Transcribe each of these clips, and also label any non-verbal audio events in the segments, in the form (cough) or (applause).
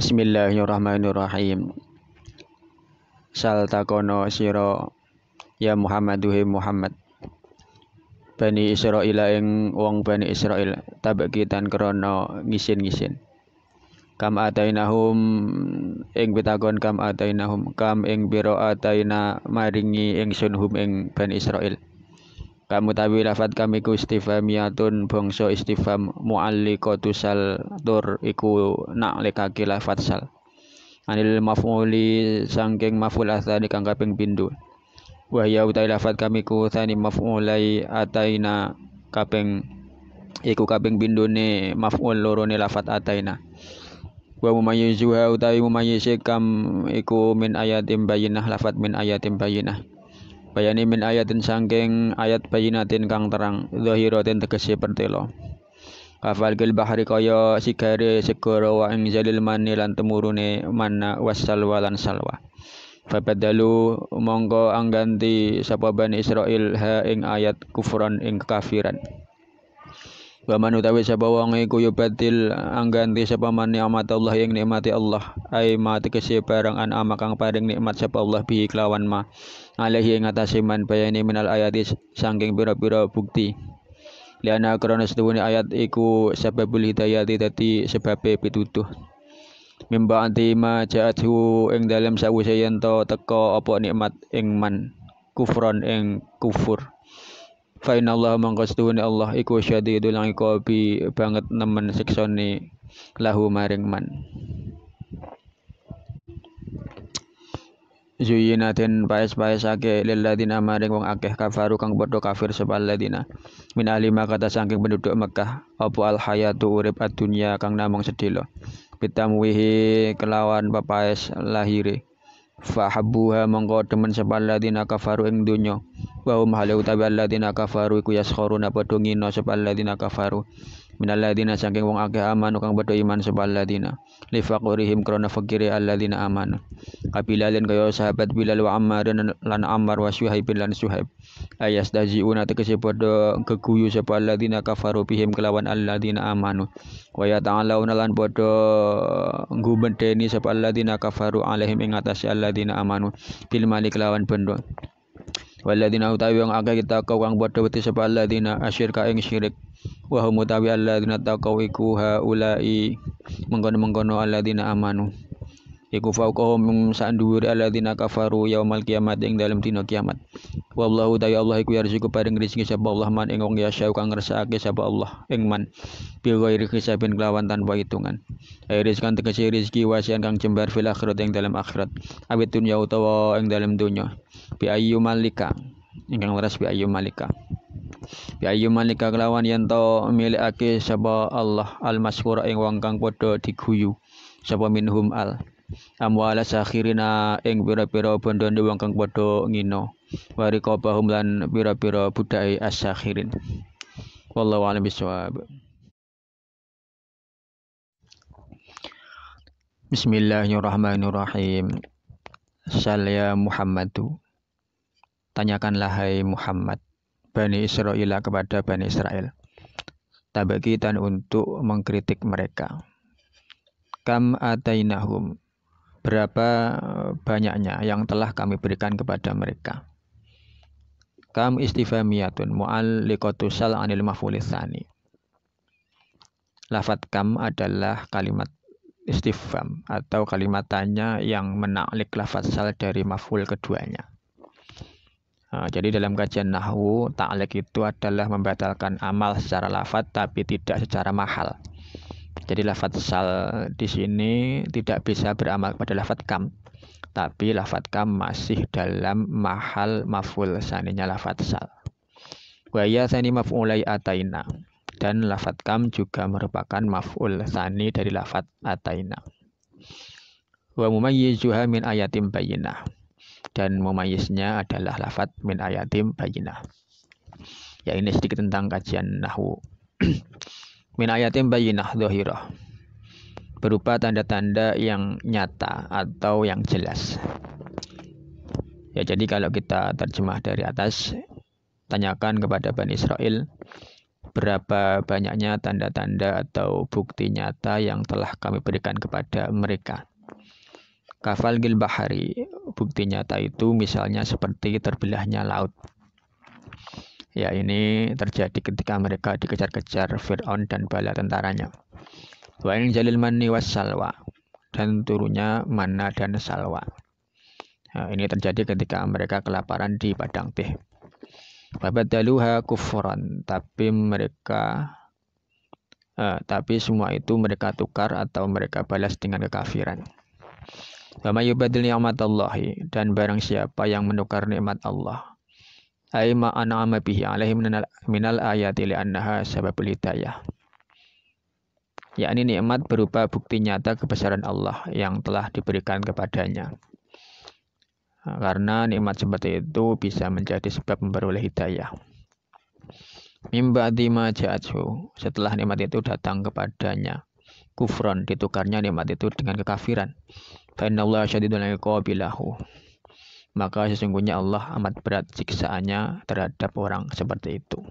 Bismillahirrahmanirrahim. Saltakono siro ya Muhammaduhi e Muhammad. Bani Israil ing wong Bani Israil tabakitan krana ngisin-ngisin. Kam atainahum ing pitakon kam atainahum kam ing biro ataina maringi ing sunhum ing Bani Israel kamu tawi lafat kami ku istifhamiyatun istifam istifham mualliqatusal tur iku nak lekaki lafat sal anil maf'uli sangking maf'ul asani di kaping pindho wahya utai lafat kami ku tani maf'ulai ataina kaping iku kaping ne maf'ul loro ne lafat ataina wa mumayyizuha utawi mumayyizikam iku min ayatim bayinah lafat min ayatim bayinah bayani min ayatin sangking ayat bayinatin kang terang zahiratin tegese pertelo gil bahari kaya sigare segoro wa ing jalil mani lan temurune mana wassalwa lan salwa. Fabadalu monggo angganti sapa Bani ha ing ayat kufuran ing kafiran. Waman utawi sapa wong iku yubatil angganti sapa man nikmat Allah ing nikmati Allah ai mati kese barang an amakang paring nikmat sapa Allah bi kelawan ma alaihi ing atase man bayani minal ayati saking pira-pira bukti liana krana setuhune ayat iku sebabul hidayati dadi sebabe pitutuh mimba anti ma ja'athu ing dalem sawise yen to teka apa nikmat ing man kufron ing kufur fa inna Allah mangko setuhune Allah iku syadidul iqabi banget nemen siksane lahu maring man Zuyinatin paes-paes ake lil maring wong akeh kafaru kang bodoh kafir sebal ladina. Min alima kata sangking penduduk Mekah opo al hayatu urip adunya kang namung sedilo. pitamuhi kelawan papaes lahire. habuha mongko demen sebal ladina kafaru ing dunyo, Wa hum halu al ladina kafaru iku yaskhuruna padha ngina sebal ladina kafaru minalladina saking wong akeh amanu kang padha iman sapa alladzina li faqrihim krana fakire alladina amanu kapilalen kaya sahabat Bilal wa Ammar lan Ammar wa Suhaib lan Suhaib ayas dajiuna tekesi padha geguyu sapa alladzina kafaru bihim kelawan alladina amanu wa ya ta'alauna lan padha ngumedeni sapa alladzina kafaru alaihim ing atas alladina amanu bil malik lawan bendo Waladina utawi wong akeh kita kau kang padha wedi sapa alladzina asyirka ing syirik. Wa hum utawi alladzina iku haulai mengkono-mengkono aladina amanu iku fauqahum sandur alladzina kafaru yaumal kiamat ing dalem dina kiamat wallahu ta'ala ya Allah iku yarzuku pada rezeki sapa Allah man ing wong yasya kang ngersakake sapa Allah ing man bi ghairi hisabin kelawan tanpa hitungan ai rizkan tegese rezeki wasian kang jembar fil akhirat ing dalem akhirat Abetun dunya utawa ing dalem dunya bi ayyu malika ingkang leres bi ayyu malika Bi ayu malika kelawan yanto to milikake sapa Allah al-masyhur ing wong kang padha diguyu sapa minhum al amwala sakhirina ing pira-pira bondone wong kang padha ngina warikobahum lan pira-pira budake asakhirin wallahu a'lam bisawab Bismillahirrahmanirrahim Salya Muhammadu Tanyakanlah hai Muhammad Bani Israel kepada Bani Israel Tabakitan untuk mengkritik mereka Kam atainahum berapa eh, banyaknya yang telah kami berikan kepada mereka. Kam istifamiyatun sal anil mafulisani. Lafat kam adalah kalimat istifam atau kalimat tanya yang menaklik lafat sal dari maful keduanya. Nah, jadi dalam kajian nahwu, ta'lik itu adalah membatalkan amal secara lafat tapi tidak secara mahal. Jadi lafat sal di sini tidak bisa beramal kepada lafat kam, tapi lafat kam masih dalam mahal maful saninya lafat sal. Waya sani maf'ulai ataina dan lafat kam juga merupakan maf'ul sani dari lafat ataina. Wa mumayyizuha min ayatim bayina dan mumayyiznya adalah lafat min ayatim bayina. Ya ini sedikit tentang kajian nahwu. (clears throat) min ayatin bayinah dohirah berupa tanda-tanda yang nyata atau yang jelas ya jadi kalau kita terjemah dari atas tanyakan kepada Bani Israel berapa banyaknya tanda-tanda atau bukti nyata yang telah kami berikan kepada mereka kafal gil bahari bukti nyata itu misalnya seperti terbelahnya laut Ya ini terjadi ketika mereka dikejar-kejar Fir'aun dan bala tentaranya. Wa in jalil mani was salwa dan turunnya mana dan salwa. Nah, ini terjadi ketika mereka kelaparan di padang teh. Babat daluha kufuran, tapi mereka eh, tapi semua itu mereka tukar atau mereka balas dengan kekafiran. Wa mayyubadil ni'matallahi dan barang siapa yang menukar nikmat Allah aima an'ama bihi alaihi minal ayati li'annaha sababul hidayah yakni nikmat berupa bukti nyata kebesaran Allah yang telah diberikan kepadanya karena nikmat seperti itu bisa menjadi sebab memperoleh hidayah mimba dima ja'athu setelah nikmat itu datang kepadanya kufron ditukarnya nikmat itu dengan kekafiran fa innallaha syadidul lahu maka sesungguhnya Allah amat berat siksaannya terhadap orang seperti itu.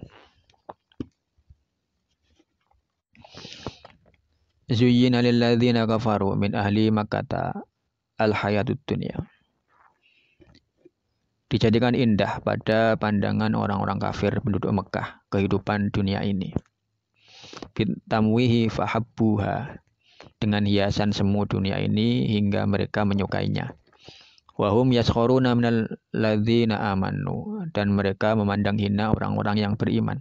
Zuyyina lilladzina kafaru min ahli makata al-hayatud dunya. Dijadikan indah pada pandangan orang-orang kafir penduduk Mekah kehidupan dunia ini. Bintamwihi fahabbuha dengan hiasan semu dunia ini hingga mereka menyukainya Wahum yaskoruna minal ladzina amanu dan mereka memandang hina orang-orang yang beriman.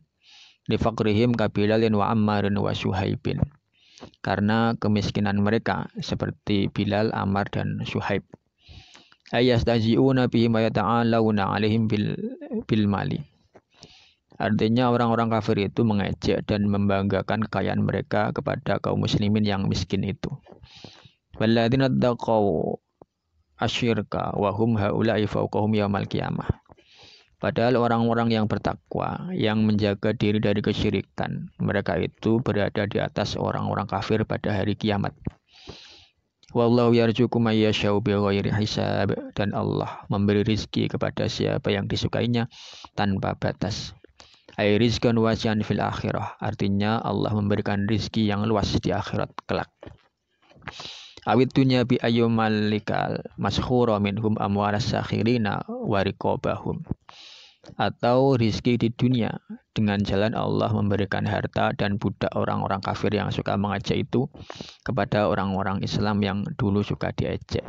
Lifakrihim kabilalin wa ammarin wa syuhaibin. Karena kemiskinan mereka seperti Bilal, Ammar dan Suhaib. Ayastaji'una bihim wa yata'alawna alaihim bil, bil mali. Artinya orang-orang kafir itu mengejek dan membanggakan kekayaan mereka kepada kaum muslimin yang miskin itu. Walladzina taqaw asyirka wa hum haula'i fawqahum yaumal qiyamah. Padahal orang-orang yang bertakwa, yang menjaga diri dari kesyirikan, mereka itu berada di atas orang-orang kafir pada hari kiamat. Wallahu yarzuqu may bighairi hisab dan Allah memberi rizki kepada siapa yang disukainya tanpa batas. Ai rizqan wasian fil akhirah, artinya Allah memberikan rizki yang luas di akhirat kelak awid dunya bi ayyumalikal mashhura minhum amwalas sakhirina bahum atau rizki di dunia dengan jalan Allah memberikan harta dan budak orang-orang kafir yang suka mengajak itu kepada orang-orang Islam yang dulu suka diejek.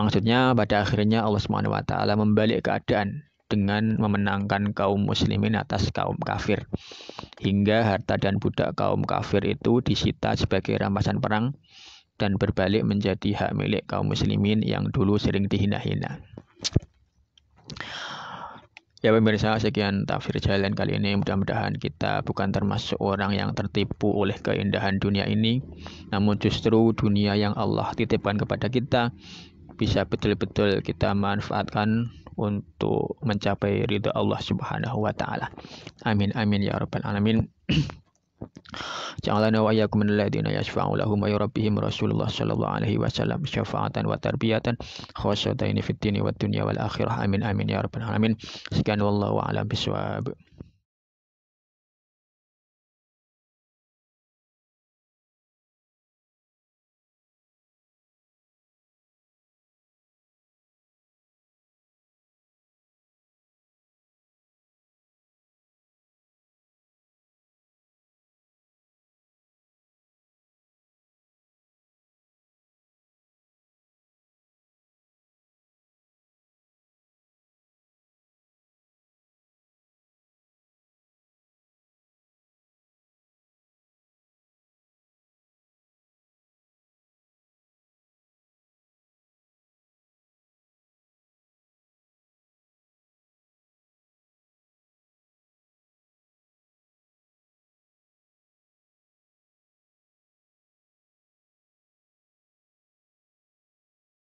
Maksudnya pada akhirnya Allah Subhanahu wa membalik keadaan dengan memenangkan kaum muslimin atas kaum kafir hingga harta dan budak kaum kafir itu disita sebagai rampasan perang dan berbalik menjadi hak milik kaum muslimin yang dulu sering dihina-hina. Ya pemirsa, sekian tafsir jalan kali ini. Mudah-mudahan kita bukan termasuk orang yang tertipu oleh keindahan dunia ini, namun justru dunia yang Allah titipkan kepada kita bisa betul-betul kita manfaatkan untuk mencapai ridha Allah Subhanahu wa taala. Amin amin ya rabbal alamin. (clears throat) Ja'alana wa iyyakum min alladziina yashfa'u lahum ayu rabbihim Rasulullah sallallahu alaihi wasallam syafa'atan wa tarbiyatan khosyatan fid dini dunya wal akhirah amin amin ya rabbal alamin sekian wallahu a'lam bishawab